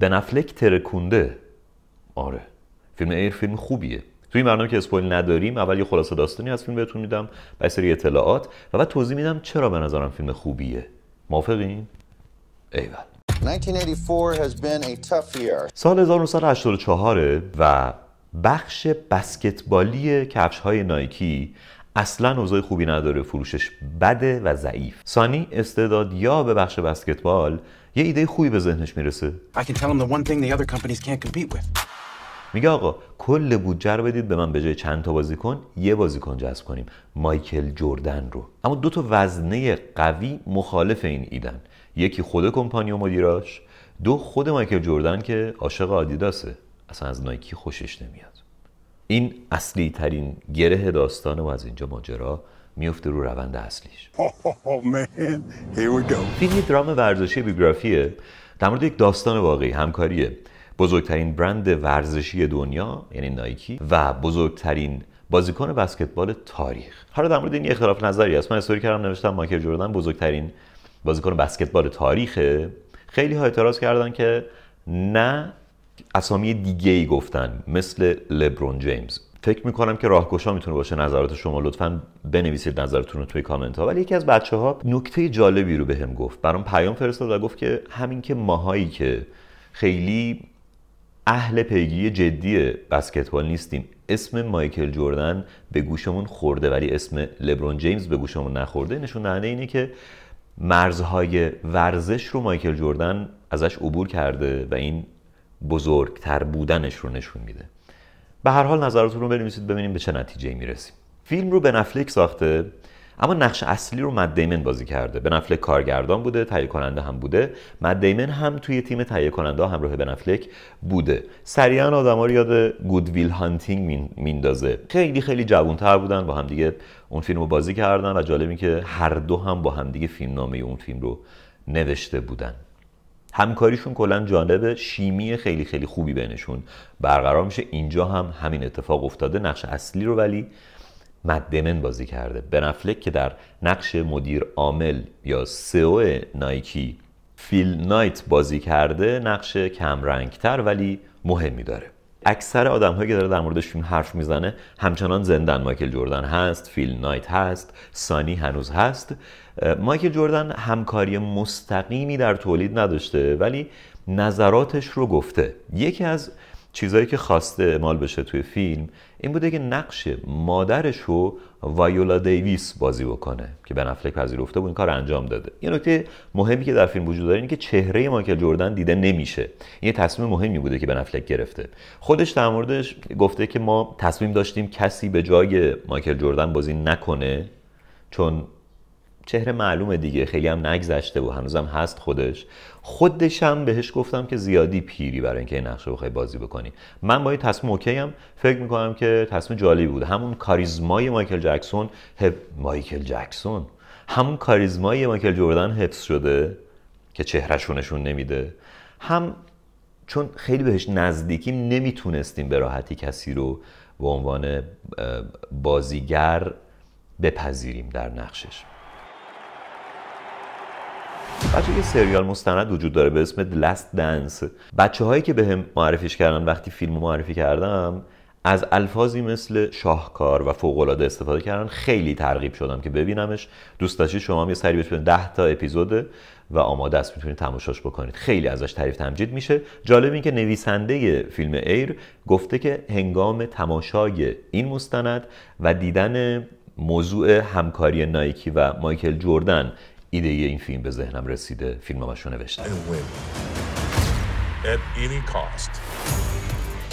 دنفلک ترکونده آره فیلم ایر فیلم خوبیه توی این برنامه که اسپویل نداریم اول یه خلاصه داستانی از فیلم بهتون میدم و سری اطلاعات و بعد توضیح میدم چرا به نظرم فیلم خوبیه موافقین ایول 1984 has been a tough year. سال 1984 و بخش بسکتبالی کفش های نایکی اصلا اوضاع خوبی نداره فروشش بده و ضعیف سانی استعداد یا به بخش بسکتبال یه ایده خوبی به ذهنش میرسه میگه آقا کل بودجر بدید به من به جای چند تا بازیکن یه بازیکن جذب کنیم مایکل جردن رو اما دو تا وزنه قوی مخالف این ایدن یکی خود کمپانی و مدیراش دو خود مایکل جردن که عاشق آدیداسه اصلا از نایکی خوشش نمیاد این اصلی ترین گره داستان و از اینجا ماجرا میفته رو روند اصلیش oh, فیلم درام ورزشی بیوگرافیه در مورد یک داستان واقعی همکاریه بزرگترین برند ورزشی دنیا یعنی نایکی و بزرگترین بازیکن بسکتبال تاریخ حالا در مورد این اختلاف نظری هست من استوری کردم نوشتم ماکر جوردن بزرگترین بازیکن بسکتبال تاریخه خیلی ها اعتراض کردن که نه اسامی دیگه ای گفتن مثل لبرون جیمز فکر می کنم که راهگشا میتونه باشه نظرات شما لطفا بنویسید نظرتون رو توی کامنت ها ولی یکی از بچه ها نکته جالبی رو بهم به گفت برام پیام فرستاد و گفت که همین که ماهایی که خیلی اهل پیگیری جدی بسکتبال نیستیم اسم مایکل جوردن به گوشمون خورده ولی اسم لبرون جیمز به گوشمون نخورده نشون دهنده اینه که مرزهای ورزش رو مایکل جوردن ازش عبور کرده و این بزرگتر بودنش رو نشون میده به هر حال نظراتون رو بنویسید ببینیم به چه نتیجه میرسیم فیلم رو به نفلک ساخته اما نقش اصلی رو مد دیمن بازی کرده به کارگردان بوده تهیه کننده هم بوده مد دیمن هم توی تیم تهیه کننده همراه به نفلک بوده سریعا آدما رو یاد گودویل هانتینگ میندازه خیلی خیلی جوانتر بودن با هم دیگه اون فیلم رو بازی کردن و جالبی که هر دو هم با همدیگه فیلمنامه اون فیلم رو نوشته بودن همکاریشون کلا جانب شیمی خیلی خیلی خوبی بینشون برقرار میشه اینجا هم همین اتفاق افتاده نقش اصلی رو ولی مدمن بازی کرده بنفلک که در نقش مدیر عامل یا سئو نایکی فیل نایت بازی کرده نقش کمرنگتر ولی مهمی داره اکثر آدم هایی که داره در موردش فیلم حرف میزنه همچنان زندن مایکل جوردن هست فیل نایت هست سانی هنوز هست مایکل جوردن همکاری مستقیمی در تولید نداشته ولی نظراتش رو گفته یکی از چیزایی که خواسته اعمال بشه توی فیلم این بوده که نقش مادرش رو وایولا دیویس بازی بکنه که به نفلک پذیرفته بود این کار انجام داده یه نکته مهمی که در فیلم وجود داره اینه که چهره مایکل جوردن دیده نمیشه این تصمیم مهمی بوده که به نفلک گرفته خودش در موردش گفته که ما تصمیم داشتیم کسی به جای مایکل جوردن بازی نکنه چون چهره معلومه دیگه خیلی هم نگذشته و هنوزم هست خودش خودشم بهش گفتم که زیادی پیری برای اینکه این نقشه بخوای بازی بکنی من با این تصمیم اوکی هم فکر میکنم که تصمیم جالبی بود همون کاریزمای مایکل جکسون مایکل جکسون همون کاریزمای مایکل جوردن حفظ شده که چهرهشونشون نمیده هم چون خیلی بهش نزدیکیم نمیتونستیم به راحتی کسی رو به عنوان بازیگر بپذیریم در نقشش بچه یه سریال مستند وجود داره به اسم Last Dance بچه هایی که به هم معرفیش کردن وقتی فیلم معرفی کردم از الفاظی مثل شاهکار و فوقالعاده استفاده کردن خیلی ترغیب شدم که ببینمش دوست داشتید شما هم یه سری به 10 تا اپیزوده و آماده است میتونید تماشاش بکنید خیلی ازش تعریف تمجید میشه جالب این که نویسنده فیلم ایر گفته که هنگام تماشای این مستند و دیدن موضوع همکاری نایکی و مایکل جوردن ایده این فیلم به ذهنم رسیده فیلممش رو نوشتم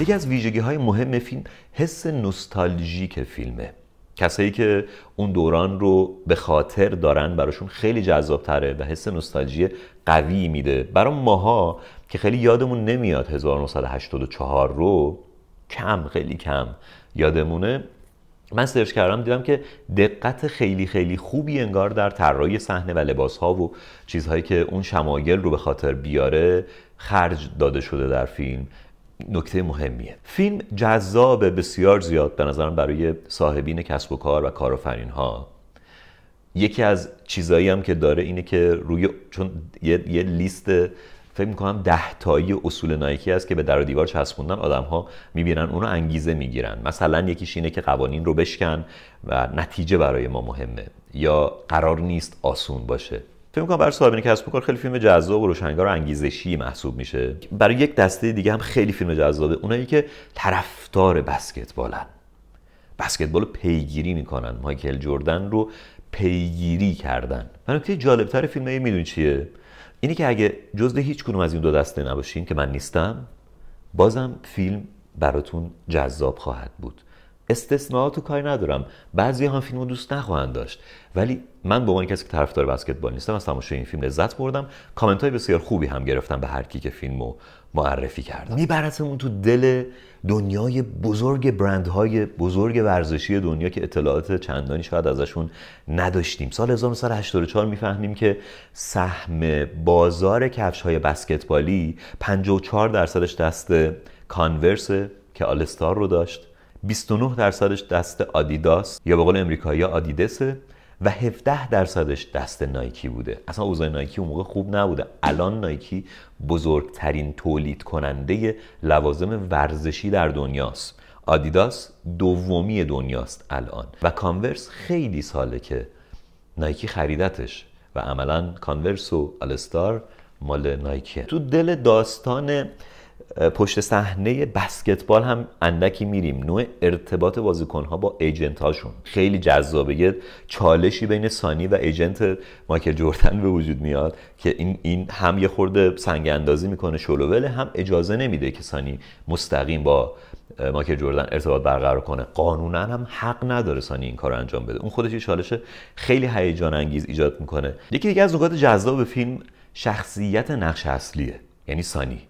یکی از ویژگی های مهم فیلم حس نوستالژیک فیلمه کسایی که اون دوران رو به خاطر دارن براشون خیلی جذاب تره و حس نوستالژی قوی میده برای ماها که خیلی یادمون نمیاد 1984 رو کم خیلی کم یادمونه من سرچ کردم دیدم که دقت خیلی خیلی خوبی انگار در طراحی صحنه و لباس ها و چیزهایی که اون شمایل رو به خاطر بیاره خرج داده شده در فیلم نکته مهمیه فیلم جذاب بسیار زیاد به نظرم برای صاحبین کسب و کار و کارآفرین ها یکی از چیزایی هم که داره اینه که روی چون یه, یه لیست فکر میکنم ده تایی اصول نایکی است که به در و دیوار چسبوندن آدم ها میبینن اونو انگیزه میگیرن مثلا یکیش اینه که قوانین رو بشکن و نتیجه برای ما مهمه یا قرار نیست آسون باشه فکر میکنم برای صاحبین کسب و کار خیلی فیلم جذاب و روشنگار و انگیزشی محسوب میشه برای یک دسته دیگه هم خیلی فیلم جذابه اونایی که طرفدار بسکتبالن بسکتبال پیگیری میکنن مایکل جردن رو پیگیری کردن و نکته جالبتر فیلم میدونی چیه اینی که اگه جزء هیچ کنوم از این دو دسته نباشین که من نیستم بازم فیلم براتون جذاب خواهد بود استثناءات کاری ندارم بعضی هم فیلم رو دوست نخواهند داشت ولی من به عنوان کسی که طرفدار بسکتبال نیستم از تماشای این فیلم لذت بردم کامنت های بسیار خوبی هم گرفتم به هر کی که فیلم رو معرفی کردم میبرتمون تو دل دنیای بزرگ برندهای بزرگ ورزشی دنیا که اطلاعات چندانی شاید ازشون نداشتیم سال 1984 میفهمیم که سهم بازار کفش های بسکتبالی 54 درصدش دست کانورس که آلستار رو داشت 29 درصدش دست آدیداس یا به قول امریکایی آدیدسه و 17 درصدش دست نایکی بوده اصلا اوضاع نایکی اون موقع خوب نبوده الان نایکی بزرگترین تولید کننده لوازم ورزشی در دنیاست آدیداس دومی دنیاست الان و کانورس خیلی ساله که نایکی خریدتش و عملا کانورس و آلستار مال نایکیه تو دل داستان پشت صحنه بسکتبال هم اندکی میریم نوع ارتباط ها با ایجنت هاشون خیلی جذابه یه چالشی بین سانی و ایجنت مایکل جوردن به وجود میاد که این, این هم یه خورده سنگ اندازی میکنه شلوول هم اجازه نمیده که سانی مستقیم با مایکل جوردن ارتباط برقرار کنه قانونا هم حق نداره سانی این کار انجام بده اون خودش یه چالش خیلی هیجان انگیز ایجاد میکنه یکی دیگه از نکات جذاب فیلم شخصیت نقش اصلیه یعنی سانی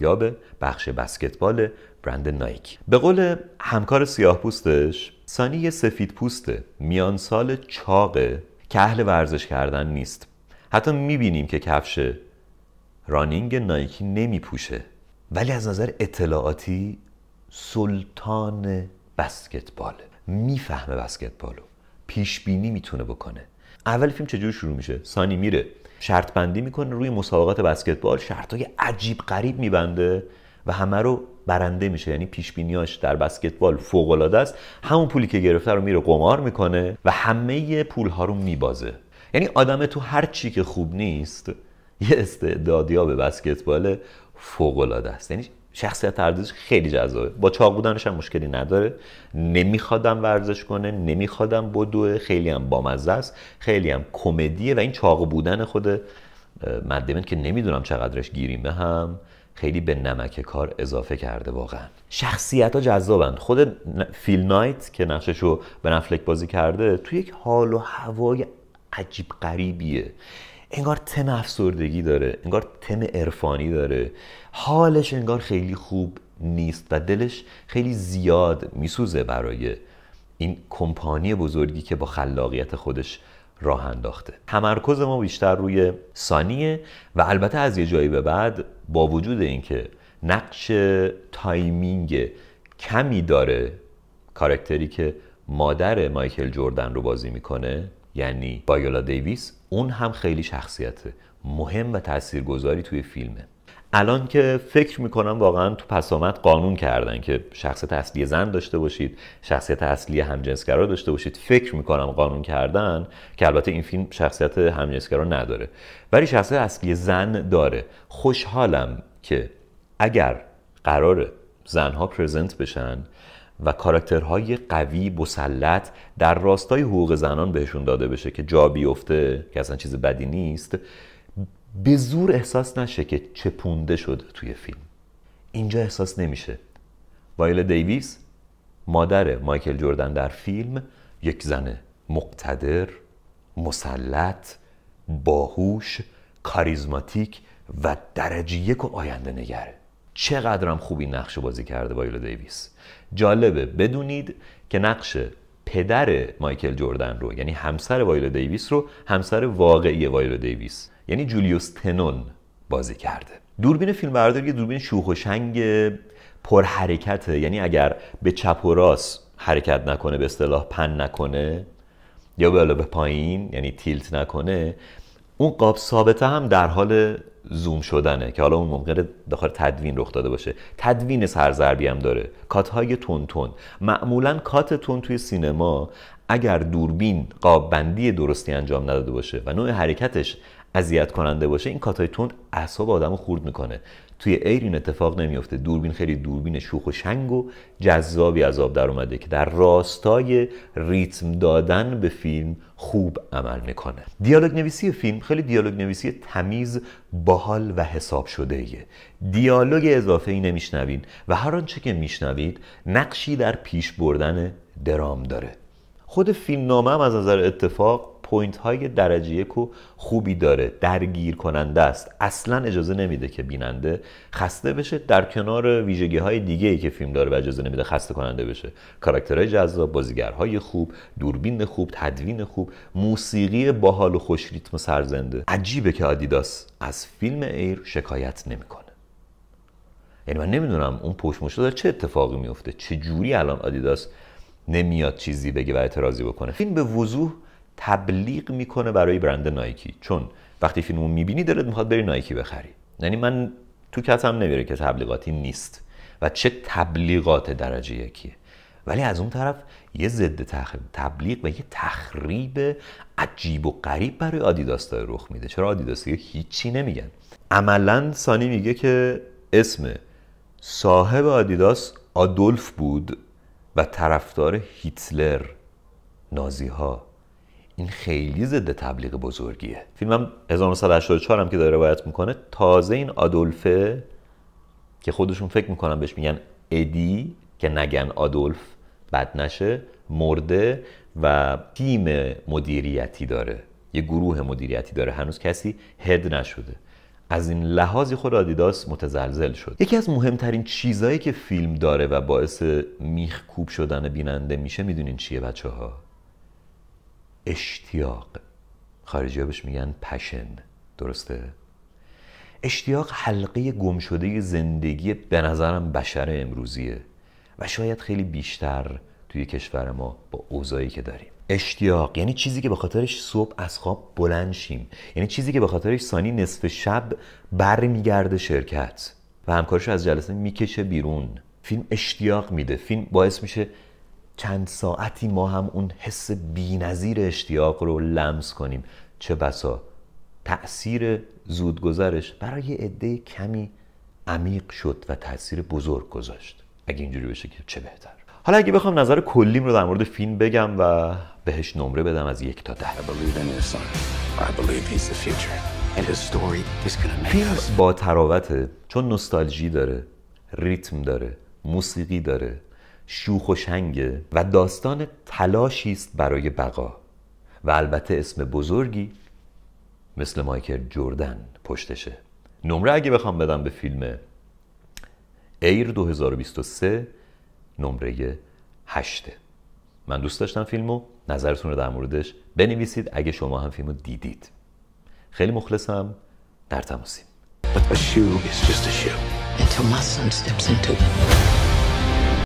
یابه بخش بسکتبال برند نایک به قول همکار سیاه پوستش سانی یه سفید پوسته میان سال چاقه که اهل ورزش کردن نیست حتی میبینیم که کفش رانینگ نایکی نمیپوشه ولی از نظر اطلاعاتی سلطان بسکتباله میفهمه بسکتبالو پیش بینی میتونه بکنه اول فیلم چجور شروع میشه سانی میره شرط بندی میکنه روی مسابقات بسکتبال شرط های عجیب غریب میبنده و همه رو برنده میشه یعنی پیش بینیاش در بسکتبال فوق العاده است همون پولی که گرفته رو میره قمار میکنه و همه پول ها رو میبازه یعنی آدم تو هر چی که خوب نیست یه به بسکتبال فوق العاده است یعنی شخصیت ارزش خیلی جذابه با چاق بودنش هم مشکلی نداره نمیخوادم ورزش کنه نمیخوادم بدوه خیلی هم بامزه است خیلی هم کمدیه و این چاق بودن خود مدمن که نمیدونم چقدرش گیریمه هم خیلی به نمک کار اضافه کرده واقعا شخصیت ها جذابند خود فیل نایت که نقشش رو به نفلک بازی کرده توی یک حال و هوای عجیب قریبیه انگار تم افسردگی داره انگار تم عرفانی داره حالش انگار خیلی خوب نیست و دلش خیلی زیاد میسوزه برای این کمپانی بزرگی که با خلاقیت خودش راه انداخته تمرکز ما بیشتر روی سانیه و البته از یه جایی به بعد با وجود اینکه نقش تایمینگ کمی داره کارکتری که مادر مایکل جوردن رو بازی میکنه یعنی بایولا دیویس اون هم خیلی شخصیت مهم و تاثیرگذاری توی فیلمه الان که فکر میکنم واقعا تو پسامت قانون کردن که شخصیت اصلی زن داشته باشید شخصیت اصلی همجنسگرا داشته باشید فکر میکنم قانون کردن که البته این فیلم شخصیت همجنسگرا نداره ولی شخصیت اصلی زن داره خوشحالم که اگر قرار زنها پرزنت بشن و کاراکترهای قوی مسلط در راستای حقوق زنان بهشون داده بشه که جا بیفته که اصلا چیز بدی نیست به زور احساس نشه که چپونده شده توی فیلم اینجا احساس نمیشه وایل دیویس مادر مایکل جوردن در فیلم یک زن مقتدر مسلط باهوش کاریزماتیک و درجه یک و آینده نگره چقدرم خوب این نقش بازی کرده وایلو دیویس جالبه بدونید که نقش پدر مایکل جوردن رو یعنی همسر وایلو دیویس رو همسر واقعی وایلو دیویس یعنی جولیوس تنون بازی کرده دوربین فیلم برداری دوربین شوخ و شنگ حرکته یعنی اگر به چپ و راست حرکت نکنه به اصطلاح پن نکنه یا بالا به پایین یعنی تیلت نکنه اون قاب ثابته هم در حال زوم شدنه که حالا اون ممکنه داخل تدوین رخ داده باشه تدوین سرزربی هم داره کات های تون تون معمولا کات تون توی سینما اگر دوربین قاب بندی درستی انجام نداده باشه و نوع حرکتش اذیت کننده باشه این کاتای تند اعصاب آدمو خورد میکنه توی ایر این اتفاق نمیفته دوربین خیلی دوربین شوخ و شنگ و جذابی از آب در اومده که در راستای ریتم دادن به فیلم خوب عمل میکنه دیالوگ نویسی فیلم خیلی دیالوگ نویسی تمیز باحال و حساب شده ایه دیالوگ اضافه ای نمیشنوین و هر آنچه که میشنوید نقشی در پیش بردن درام داره خود فیلمنامه هم از نظر اتفاق پوینت های درجه یک و خوبی داره درگیر کننده است اصلا اجازه نمیده که بیننده خسته بشه در کنار ویژگی های دیگه ای که فیلم داره و اجازه نمیده خسته کننده بشه کاراکترهای جذاب بازیگرهای خوب دوربین خوب تدوین خوب موسیقی باحال و خوش ریتم سرزنده عجیبه که آدیداس از فیلم ایر شکایت نمیکنه یعنی من نمیدونم اون پشت داره چه اتفاقی میفته چه جوری الان آدیداس نمیاد چیزی بگه و اعتراضی بکنه فیلم به وضوح تبلیغ میکنه برای برند نایکی چون وقتی فیلمو میبینی دلت میخواد بری نایکی بخری یعنی من تو کتم نمیره که تبلیغاتی نیست و چه تبلیغات درجه یکیه ولی از اون طرف یه ضد تبلیغ و یه تخریب عجیب و غریب برای آدیداس داره رخ میده چرا آدیداس دیگه هیچی نمیگن عملا سانی میگه که اسم صاحب آدیداس آدولف بود و طرفدار هیتلر نازی ها این خیلی ضد تبلیغ بزرگیه هم 1984 هم که داره روایت میکنه تازه این آدولفه که خودشون فکر میکنن بهش میگن ادی که نگن آدولف بد نشه مرده و تیم مدیریتی داره یه گروه مدیریتی داره هنوز کسی هد نشده از این لحاظی خود آدیداس متزلزل شد یکی از مهمترین چیزهایی که فیلم داره و باعث میخکوب شدن بیننده میشه میدونین چیه بچه ها اشتیاق خارجی بهش میگن پشن درسته؟ اشتیاق حلقه گمشده زندگی به نظرم بشر امروزیه و شاید خیلی بیشتر توی کشور ما با اوضایی که داریم اشتیاق یعنی چیزی که به خاطرش صبح از خواب بلند شیم یعنی چیزی که به خاطرش سانی نصف شب برمیگرده شرکت و همکارش از جلسه میکشه بیرون فیلم اشتیاق میده فیلم باعث میشه چند ساعتی ما هم اون حس نظیر اشتیاق رو لمس کنیم چه بسا تأثیر زودگذرش برای عده کمی عمیق شد و تاثیر بزرگ گذاشت اگه اینجوری بشه که چه بهتر حالا اگه بخوام نظر کلیم رو در مورد فیلم بگم و بهش نمره بدم از یک تا ده فیلم با تراوته چون نوستالژی داره ریتم داره موسیقی داره شوخ و شنگه و داستان تلاشی است برای بقا و البته اسم بزرگی مثل مایکل جردن پشتشه نمره اگه بخوام بدم به فیلم ایر 2023 نمره 8 من دوست داشتم فیلمو نظرتون رو در موردش بنویسید اگه شما هم فیلمو دیدید خیلی مخلصم در تماسیم But is steps into